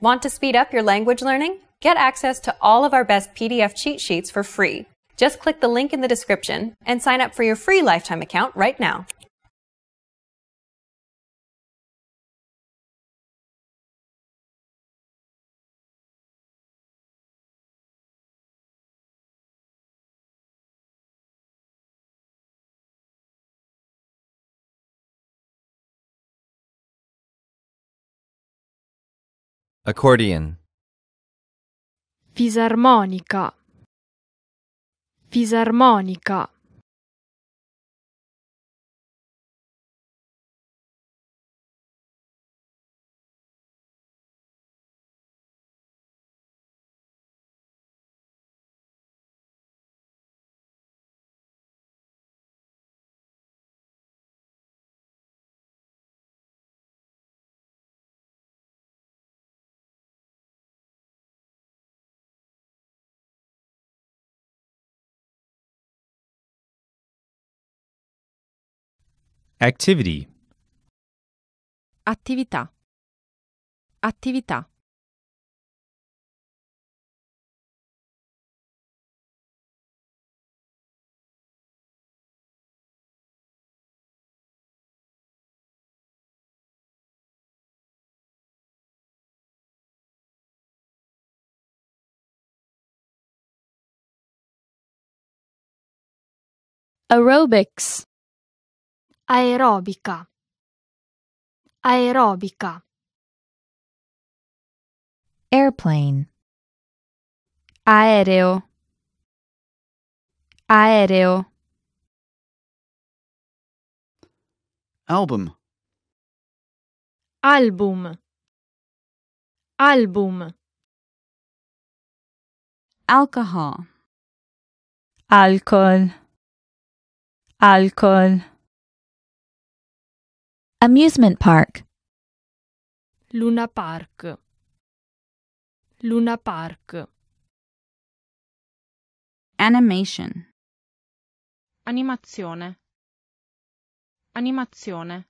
Want to speed up your language learning? Get access to all of our best PDF cheat sheets for free. Just click the link in the description and sign up for your free lifetime account right now. Accordion. Fisarmonica. Fisarmonica. Activity. Attività. Attività. Aerobics aerobica aerobica airplane aéreo aéreo album album album alcohol alcohol alcohol Amusement park. Luna park. Luna park. Animation. Animazione. Animazione.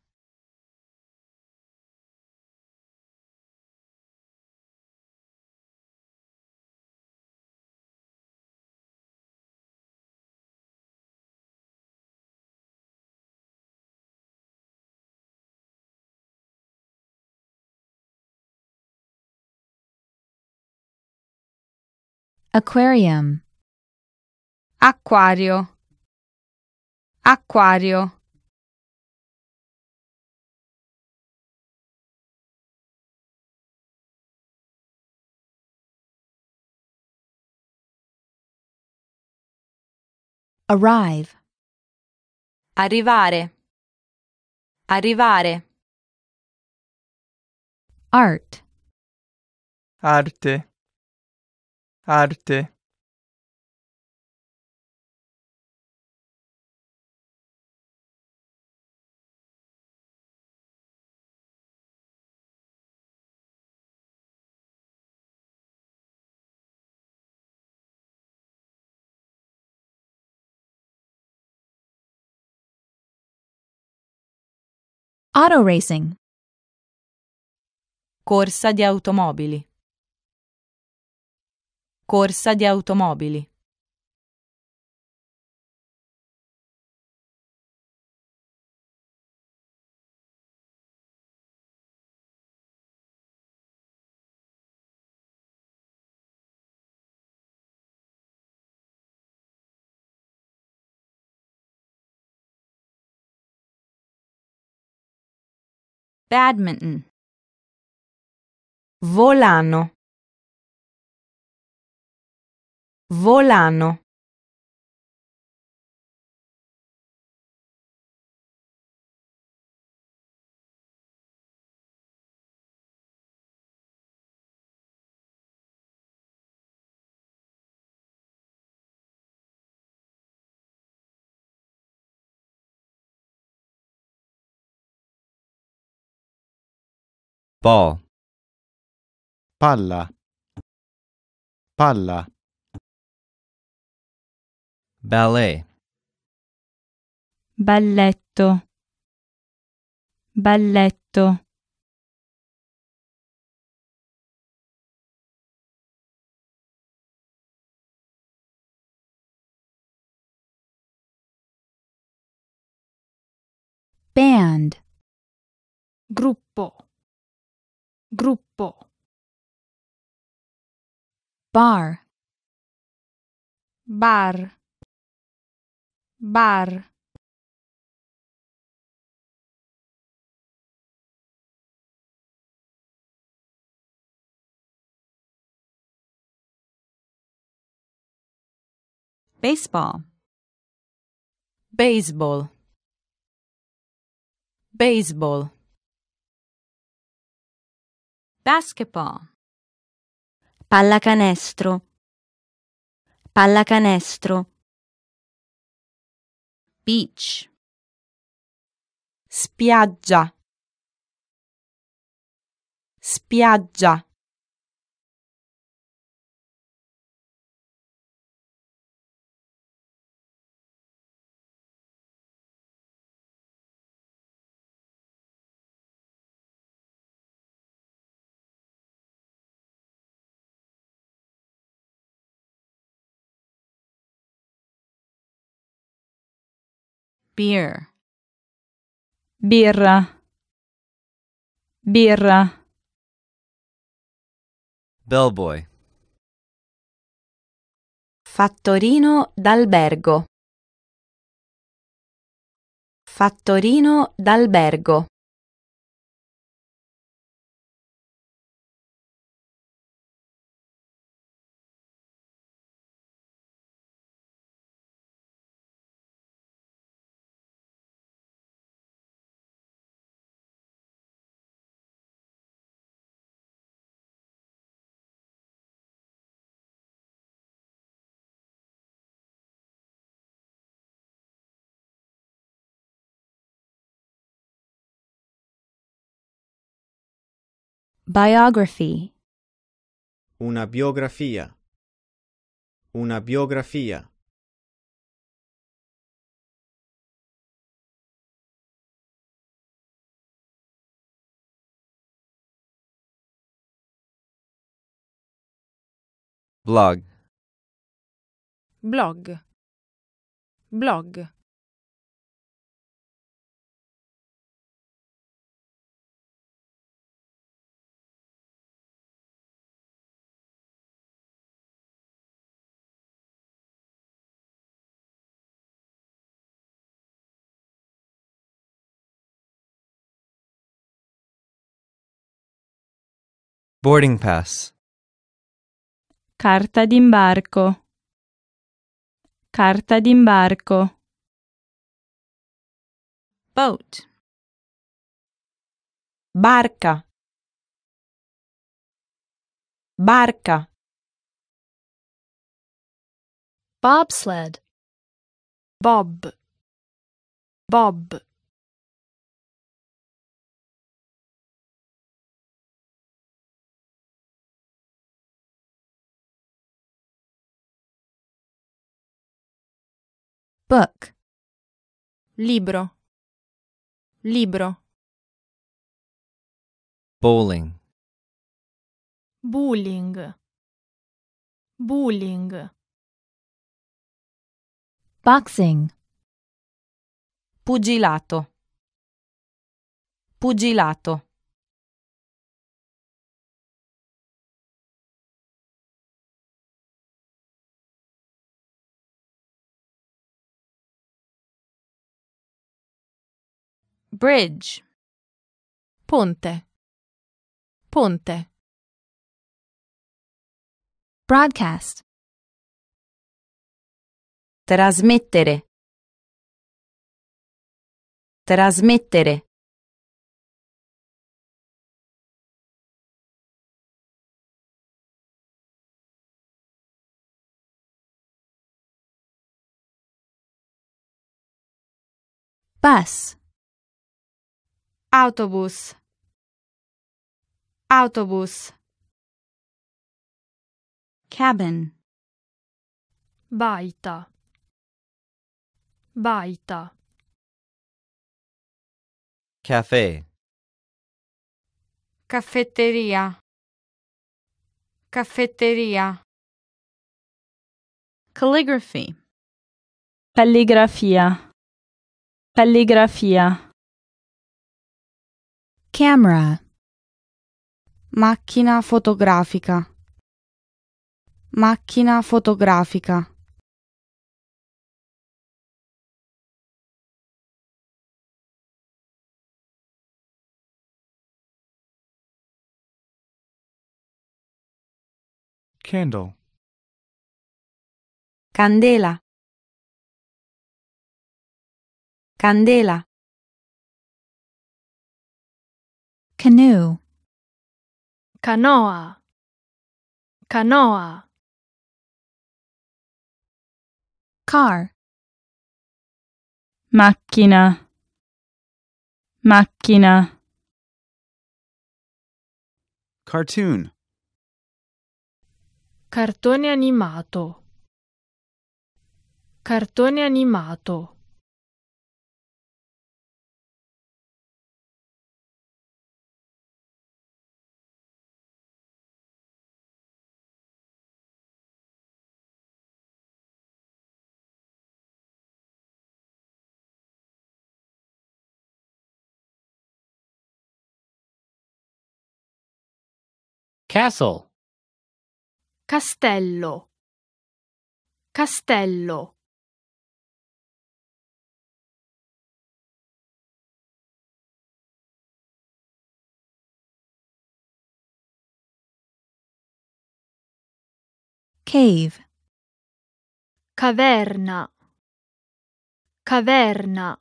Aquarium. Acquario. Acquario. Arrive. Arrivare. Arrivare. Art. Arte arte Auto racing. Corsa di automobili corsa di automobili. badminton volano volano Ball. Palla. Palla. ballet balletto balletto band gruppo gruppo bar bar bar baseball baseball baseball basketball pallacanestro pallacanestro Beach. Spiaggia. Spiaggia. beer birra birra bellboy fattorino d'albergo fattorino d'albergo Biography. Una biografia. Una biografia. Blog. Blog. Blog. Boarding pass. Carta d'imbarco. Carta d'imbarco. Boat. Barca. Barca. Bobsled. Bob. Bob. book libro libro bowling Bowling. Bowling. boxing pugilato pugilato Bridge. Ponte. Ponte. Broadcast. Trasmettere. Trasmettere. bus autobus autobus cabin baita baita caffè caffetteria caffetteria calligraphy calligrafia calligrafia Camera. Macchina fotografica. Macchina fotografica. Candle. Candela. Candela. Canoe. Canoa. Canoa. Car. Macchina. Macchina. Cartoon. Cartone animato. Cartone animato. Castle. Castello. Castello. Cave. Caverna. Caverna.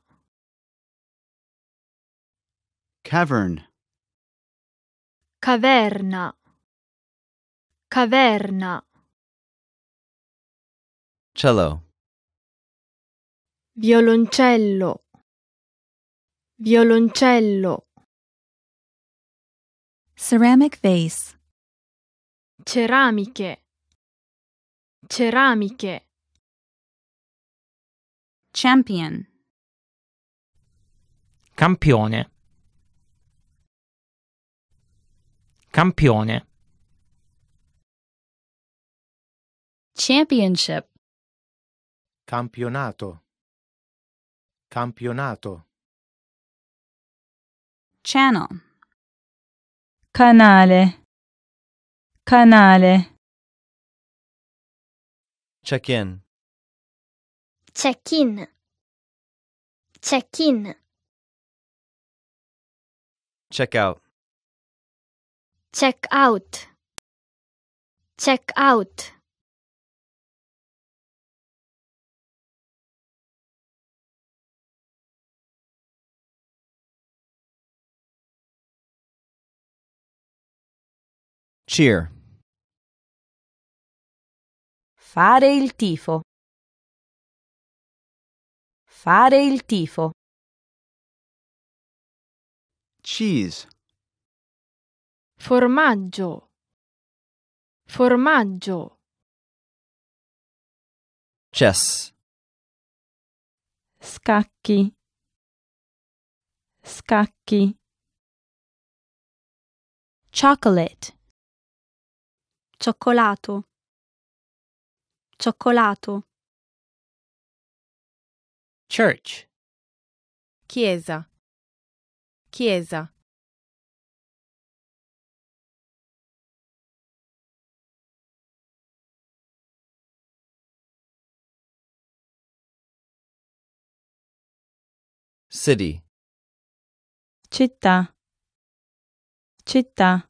Cavern. Caverna. Caverna. Cello. Violoncello. Violoncello. Ceramic vase. Ceramiche. Ceramiche. Champion. Campione. Campione. Championship. Campionato. Campionato. Channel. Canale. Canale. Check in. Check in. Check in. Check out. Check out. Check out. Cheer. Fare il tifo. Fare il tifo. Cheese. Formaggio. Formaggio. Chess. Scacchi. Scacchi. Chocolate. Cioccolato. Cioccolato. Church. Chiesa. Chiesa. City. Città. Città.